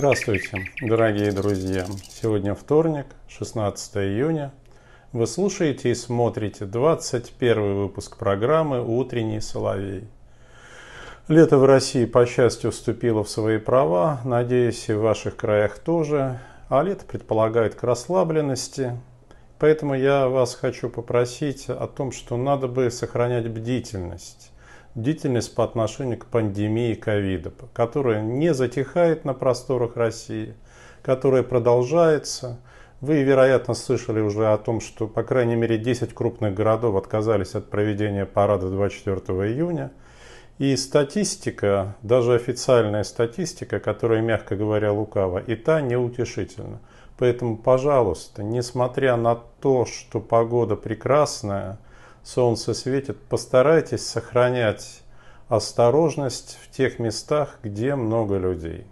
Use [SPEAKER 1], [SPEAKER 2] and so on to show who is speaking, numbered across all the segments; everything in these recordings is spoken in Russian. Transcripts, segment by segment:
[SPEAKER 1] Здравствуйте, дорогие друзья! Сегодня вторник, 16 июня. Вы слушаете и смотрите 21 выпуск программы «Утренний соловей». Лето в России, по счастью, вступило в свои права, надеюсь, и в ваших краях тоже. А лето предполагает к расслабленности, поэтому я вас хочу попросить о том, что надо бы сохранять бдительность бдительность по отношению к пандемии ковида, которая не затихает на просторах России, которая продолжается. Вы, вероятно, слышали уже о том, что, по крайней мере, 10 крупных городов отказались от проведения парада 24 июня. И статистика, даже официальная статистика, которая, мягко говоря, лукава, и та неутешительна. Поэтому, пожалуйста, несмотря на то, что погода прекрасная – солнце светит, постарайтесь сохранять осторожность в тех местах, где много людей.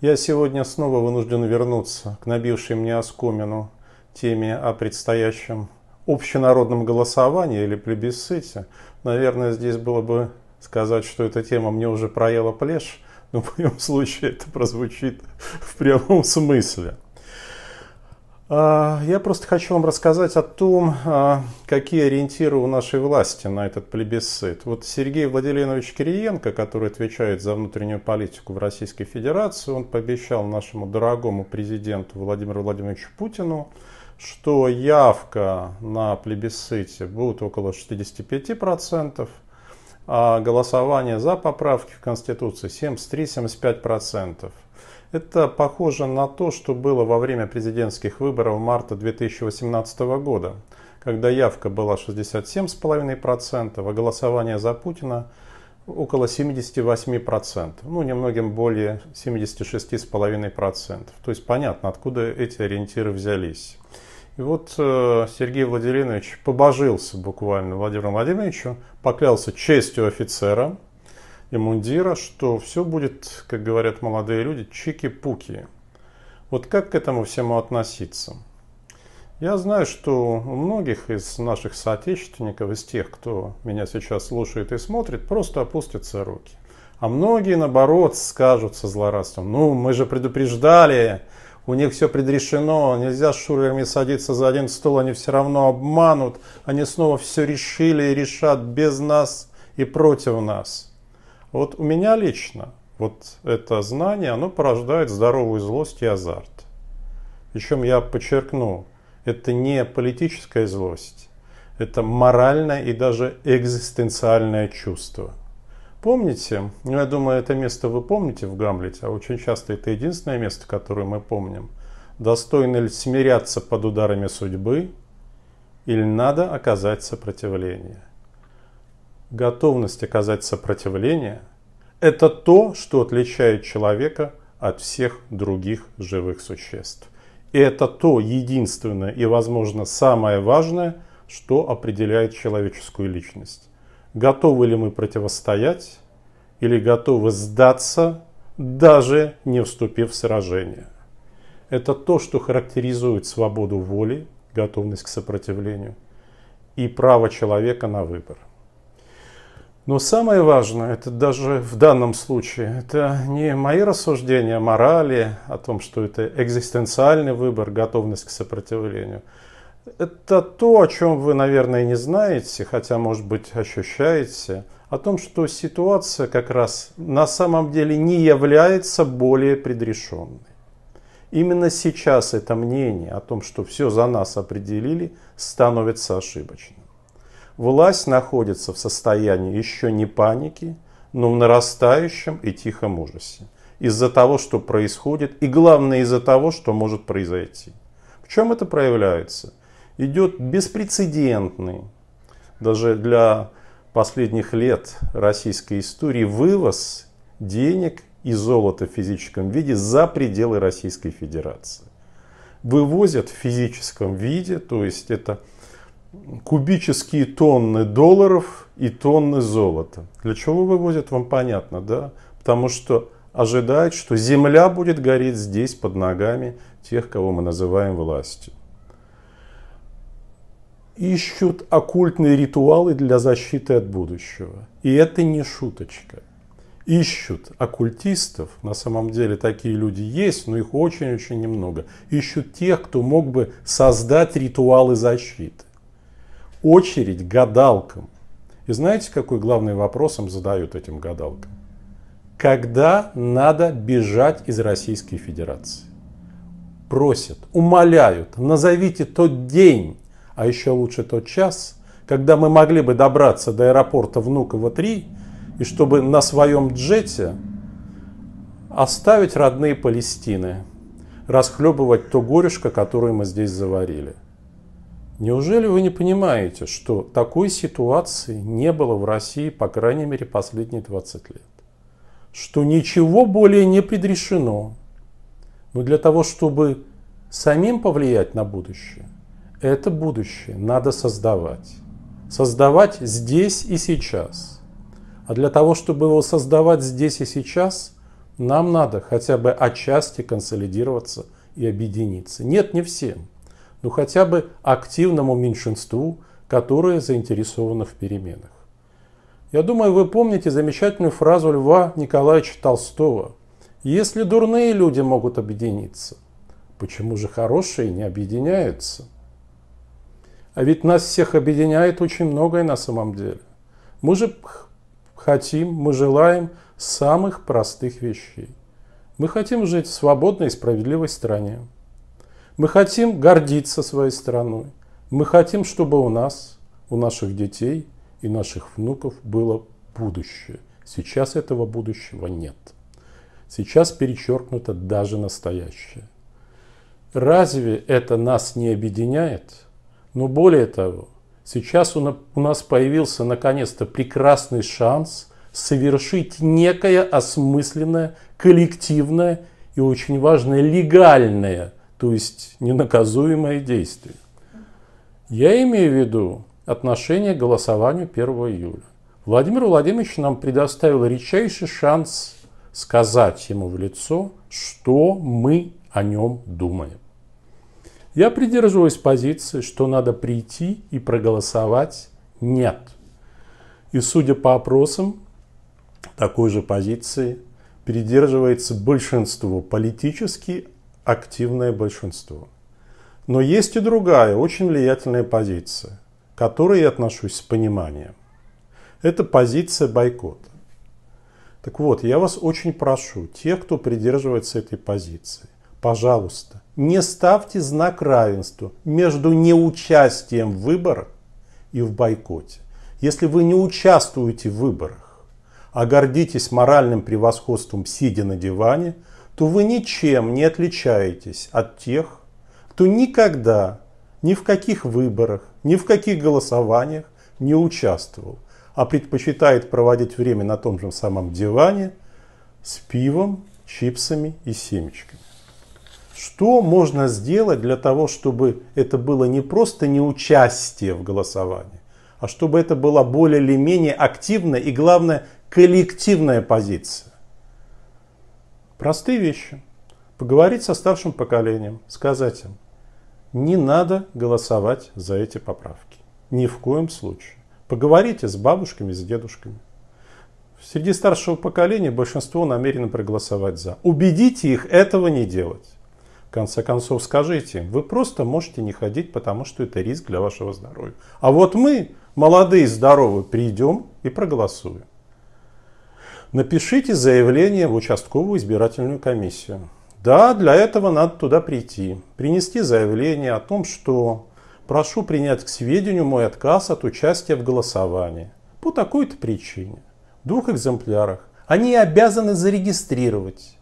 [SPEAKER 1] Я сегодня снова вынужден вернуться к набившей мне оскомину теме о предстоящем общенародном голосовании или плебисците. Наверное, здесь было бы сказать, что эта тема мне уже проела плешь, но в моем случае это прозвучит в прямом смысле – а, я просто хочу вам рассказать о том, а, какие ориентиры у нашей власти на этот плебисцит. Вот Сергей Владимирович Кириенко, который отвечает за внутреннюю политику в Российской Федерации, он пообещал нашему дорогому президенту Владимиру Владимировичу Путину, что явка на плебисците будет около 65%, а голосование за поправки в Конституции 73-75%. Это похоже на то, что было во время президентских выборов марта 2018 года, когда явка была 67,5%, а голосование за Путина около 78%, ну, немногим более 76,5%. То есть понятно, откуда эти ориентиры взялись. И вот э, Сергей Владимирович побожился буквально Владимиру Владимировичу, поклялся честью офицера, и мундира, что все будет, как говорят молодые люди, чики-пуки. Вот как к этому всему относиться? Я знаю, что у многих из наших соотечественников, из тех, кто меня сейчас слушает и смотрит, просто опустятся руки. А многие, наоборот, скажут со злорадством, ну, мы же предупреждали, у них все предрешено, нельзя с шулерами садиться за один стол, они все равно обманут, они снова все решили и решат без нас и против нас. Вот у меня лично вот это знание, оно порождает здоровую злость и азарт. Причем я подчеркну, это не политическая злость, это моральное и даже экзистенциальное чувство. Помните, ну я думаю, это место вы помните в Гамлете, а очень часто это единственное место, которое мы помним. Достойно ли смиряться под ударами судьбы, или надо оказать сопротивление? готовность оказать сопротивление – это то, что отличает человека от всех других живых существ. И это то единственное и, возможно, самое важное, что определяет человеческую личность. Готовы ли мы противостоять или готовы сдаться, даже не вступив в сражение? Это то, что характеризует свободу воли, готовность к сопротивлению и право человека на выбор. Но самое важное, это даже в данном случае, это не мои рассуждения о морали, о том, что это экзистенциальный выбор, готовность к сопротивлению. Это то, о чем вы, наверное, не знаете, хотя, может быть, ощущаете, о том, что ситуация как раз на самом деле не является более предрешенной. Именно сейчас это мнение о том, что все за нас определили, становится ошибочным власть находится в состоянии еще не паники, но в нарастающем и тихом ужасе. Из-за того, что происходит, и главное из-за того, что может произойти. В чем это проявляется? Идет беспрецедентный, даже для последних лет российской истории, вывоз денег и золота в физическом виде за пределы Российской Федерации. Вывозят в физическом виде, то есть это кубические тонны долларов и тонны золота. Для чего вывозят, вам понятно, да? Потому что ожидают, что земля будет гореть здесь под ногами тех, кого мы называем властью. Ищут оккультные ритуалы для защиты от будущего. И это не шуточка. Ищут оккультистов, на самом деле такие люди есть, но их очень-очень немного. Ищут тех, кто мог бы создать ритуалы защиты очередь гадалкам. И знаете, какой главный вопрос им задают этим гадалкам? Когда надо бежать из Российской Федерации? Просят, умоляют, назовите тот день, а еще лучше тот час, когда мы могли бы добраться до аэропорта Внуково-3 и чтобы на своем джете оставить родные Палестины, расхлебывать то горюшко, которое мы здесь заварили – Неужели вы не понимаете, что такой ситуации не было в России, по крайней мере, последние 20 лет? Что ничего более не предрешено. Но для того, чтобы самим повлиять на будущее, это будущее надо создавать. Создавать здесь и сейчас. А для того, чтобы его создавать здесь и сейчас, нам надо хотя бы отчасти консолидироваться и объединиться. Нет, не всем – ну хотя бы активному меньшинству, которое заинтересовано в переменах. Я думаю, вы помните замечательную фразу Льва Николаевича Толстого. «Если дурные люди могут объединиться, почему же хорошие не объединяются?» А ведь нас всех объединяет очень многое на самом деле. Мы же хотим, мы желаем самых простых вещей. Мы хотим жить в свободной и справедливой стране. Мы хотим гордиться своей страной. Мы хотим, чтобы у нас, у наших детей и наших внуков было будущее. Сейчас этого будущего нет. Сейчас перечеркнуто даже настоящее. Разве это нас не объединяет? Но более того, сейчас у нас появился наконец-то прекрасный шанс совершить некое осмысленное, коллективное и очень важное легальное то есть ненаказуемое действие. Я имею в виду отношение к голосованию 1 июля. Владимир Владимирович нам предоставил редчайший шанс сказать ему в лицо, что мы о нем думаем. Я придерживаюсь позиции, что надо прийти и проголосовать «нет». И судя по опросам, такой же позиции придерживается большинство политически активное большинство. Но есть и другая, очень влиятельная позиция, к которой я отношусь с пониманием. Это позиция бойкота. Так вот, я вас очень прошу, те, кто придерживается этой позиции, пожалуйста, не ставьте знак равенства между неучастием в выборах и в бойкоте. Если вы не участвуете в выборах, а гордитесь моральным превосходством, сидя на диване, то вы ничем не отличаетесь от тех, кто никогда ни в каких выборах, ни в каких голосованиях не участвовал, а предпочитает проводить время на том же самом диване с пивом, чипсами и семечками. Что можно сделать для того, чтобы это было не просто неучастие в голосовании, а чтобы это была более или менее активная и, главное, коллективная позиция? Простые вещи. Поговорить со старшим поколением, сказать им, не надо голосовать за эти поправки. Ни в коем случае. Поговорите с бабушками, с дедушками. Среди старшего поколения большинство намерено проголосовать за. Убедите их этого не делать. В конце концов, скажите им, вы просто можете не ходить, потому что это риск для вашего здоровья. А вот мы, молодые и здоровые, придем и проголосуем напишите заявление в участковую избирательную комиссию. Да, для этого надо туда прийти, принести заявление о том, что прошу принять к сведению мой отказ от участия в голосовании по такой-то причине. В двух экземплярах. Они обязаны зарегистрировать.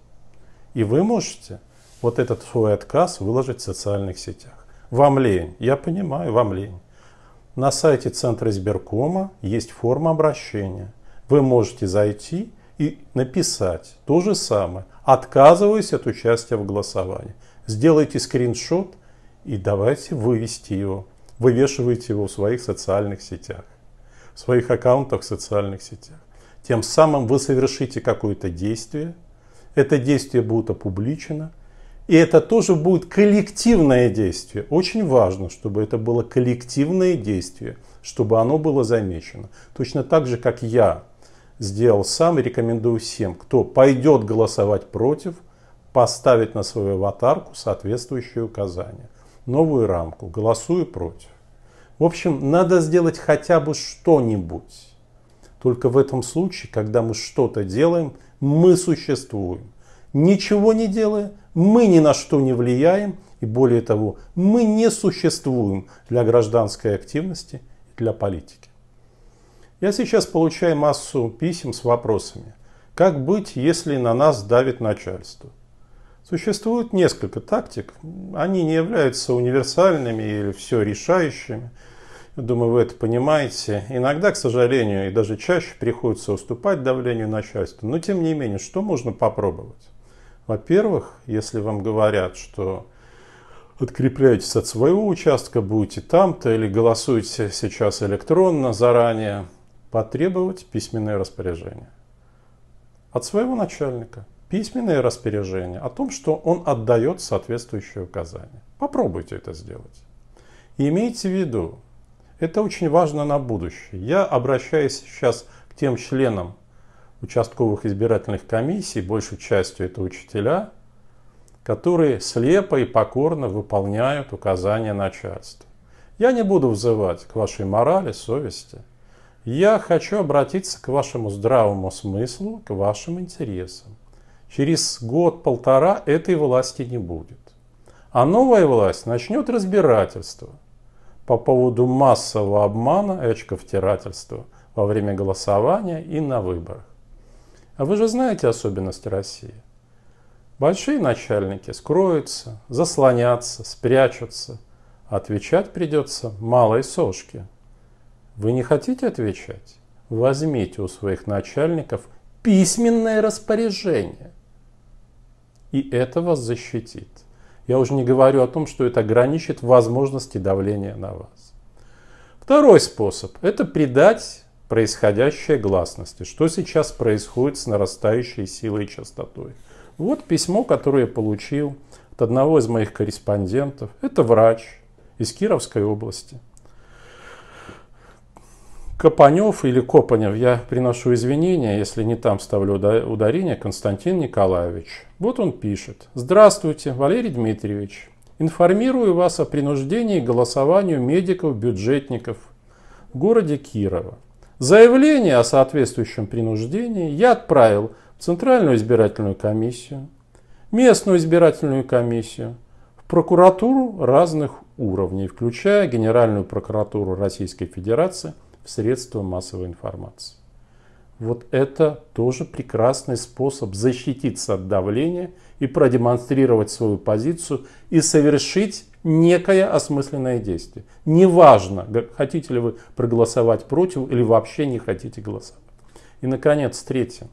[SPEAKER 1] И вы можете вот этот свой отказ выложить в социальных сетях. Вам лень. Я понимаю, вам лень. На сайте Центра избиркома есть форма обращения – вы можете зайти и написать то же самое, отказываясь от участия в голосовании. Сделайте скриншот и давайте вывести его. Вывешивайте его в своих социальных сетях, в своих аккаунтах в социальных сетях. Тем самым вы совершите какое-то действие, это действие будет опубличено, и это тоже будет коллективное действие. Очень важно, чтобы это было коллективное действие, чтобы оно было замечено. Точно так же, как я сделал сам и рекомендую всем, кто пойдет голосовать против, поставить на свою аватарку соответствующее указание. Новую рамку «Голосую против». В общем, надо сделать хотя бы что-нибудь. Только в этом случае, когда мы что-то делаем, мы существуем. Ничего не делая, мы ни на что не влияем, и более того, мы не существуем для гражданской активности и для политики. Я сейчас получаю массу писем с вопросами. Как быть, если на нас давит начальство? Существует несколько тактик. Они не являются универсальными или все решающими. Думаю, вы это понимаете. Иногда, к сожалению, и даже чаще приходится уступать давлению начальства. Но тем не менее, что можно попробовать? Во-первых, если вам говорят, что открепляйтесь от своего участка, будете там-то или голосуете сейчас электронно заранее, потребовать письменное распоряжение. От своего начальника письменное распоряжение о том, что он отдает соответствующее указание. Попробуйте это сделать. И имейте в виду, это очень важно на будущее. Я обращаюсь сейчас к тем членам участковых избирательных комиссий, большей частью это учителя, которые слепо и покорно выполняют указания начальства. Я не буду взывать к вашей морали, совести – я хочу обратиться к вашему здравому смыслу, к вашим интересам. Через год-полтора этой власти не будет. А новая власть начнет разбирательство по поводу массового обмана и очковтирательства во время голосования и на выборах. А вы же знаете особенности России. Большие начальники скроются, заслонятся, спрячутся. Отвечать придется малой сошке – вы не хотите отвечать? Возьмите у своих начальников письменное распоряжение. И это вас защитит. Я уже не говорю о том, что это ограничит возможности давления на вас. Второй способ – это придать происходящее гласности, что сейчас происходит с нарастающей силой и частотой. Вот письмо, которое я получил от одного из моих корреспондентов. Это врач из Кировской области. Копанев или Копанев, я приношу извинения, если не там ставлю ударение, Константин Николаевич. Вот он пишет. Здравствуйте, Валерий Дмитриевич. Информирую вас о принуждении к голосованию медиков-бюджетников в городе Кирова. Заявление о соответствующем принуждении я отправил в Центральную избирательную комиссию, местную избирательную комиссию, в прокуратуру разных уровней, включая Генеральную прокуратуру Российской Федерации – в средства массовой информации. Вот это тоже прекрасный способ защититься от давления и продемонстрировать свою позицию и совершить некое осмысленное действие. Неважно, хотите ли вы проголосовать против или вообще не хотите голосовать. И, наконец, третье.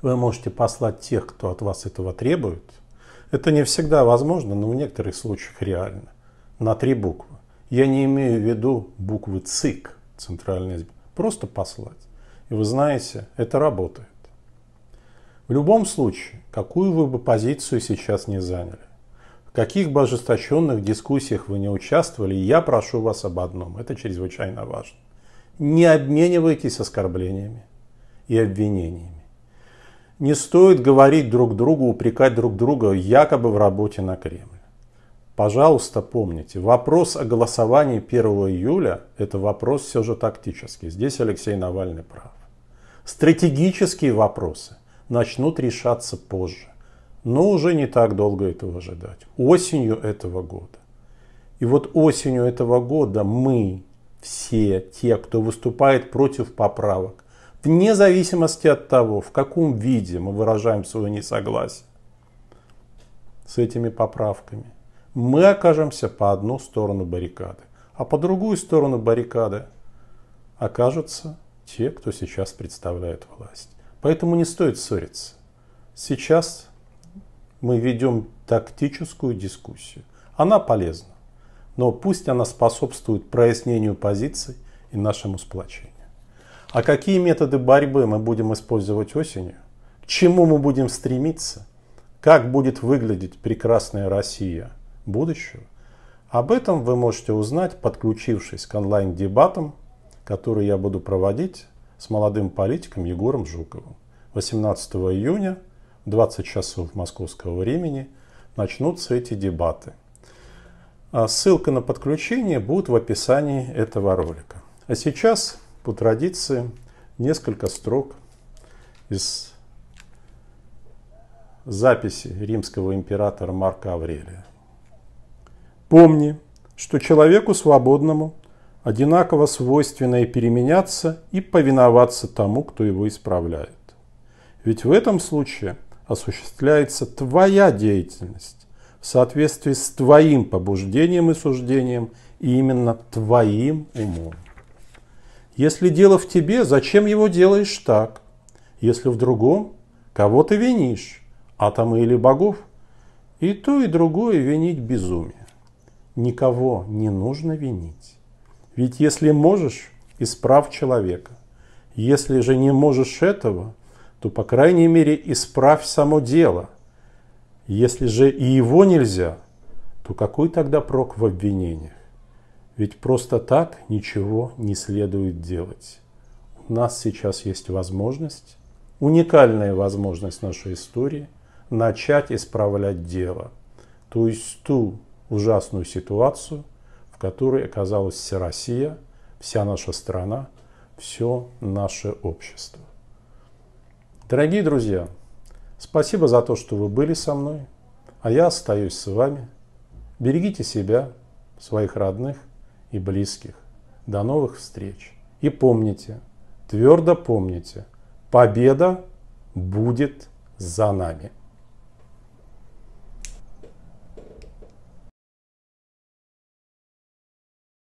[SPEAKER 1] Вы можете послать тех, кто от вас этого требует. Это не всегда возможно, но в некоторых случаях реально. На три буквы. Я не имею в виду буквы ЦИК центральный, просто послать. И вы знаете, это работает. В любом случае, какую вы бы позицию сейчас не заняли, в каких бы ожесточенных дискуссиях вы не участвовали, я прошу вас об одном, это чрезвычайно важно. Не обменивайтесь оскорблениями и обвинениями. Не стоит говорить друг другу, упрекать друг друга якобы в работе на Кремль. Пожалуйста, помните, вопрос о голосовании 1 июля – это вопрос все же тактический. Здесь Алексей Навальный прав. Стратегические вопросы начнут решаться позже. Но уже не так долго этого ожидать. Осенью этого года. И вот осенью этого года мы, все те, кто выступает против поправок, вне зависимости от того, в каком виде мы выражаем свое несогласие с этими поправками, мы окажемся по одну сторону баррикады. А по другую сторону баррикады окажутся те, кто сейчас представляет власть. Поэтому не стоит ссориться. Сейчас мы ведем тактическую дискуссию. Она полезна, но пусть она способствует прояснению позиций и нашему сплочению. А какие методы борьбы мы будем использовать осенью? К чему мы будем стремиться? Как будет выглядеть прекрасная Россия – будущего. Об этом вы можете узнать, подключившись к онлайн-дебатам, которые я буду проводить с молодым политиком Егором Жуковым. 18 июня в 20 часов московского времени начнутся эти дебаты. А ссылка на подключение будет в описании этого ролика. А сейчас, по традиции, несколько строк из записи римского императора Марка Аврелия. Помни, что человеку свободному одинаково свойственно и переменяться, и повиноваться тому, кто его исправляет. Ведь в этом случае осуществляется твоя деятельность в соответствии с твоим побуждением и суждением, и именно твоим умом. Если дело в тебе, зачем его делаешь так? Если в другом, кого ты винишь? Атомы или богов? И то, и другое винить безумие никого не нужно винить. Ведь если можешь, исправь человека. Если же не можешь этого, то, по крайней мере, исправь само дело. Если же и его нельзя, то какой тогда прок в обвинениях? Ведь просто так ничего не следует делать. У нас сейчас есть возможность, уникальная возможность нашей истории, начать исправлять дело. То есть ту ужасную ситуацию, в которой оказалась вся Россия, вся наша страна, все наше общество. Дорогие друзья, спасибо за то, что вы были со мной, а я остаюсь с вами. Берегите себя, своих родных и близких. До новых встреч. И помните, твердо помните, победа будет за нами.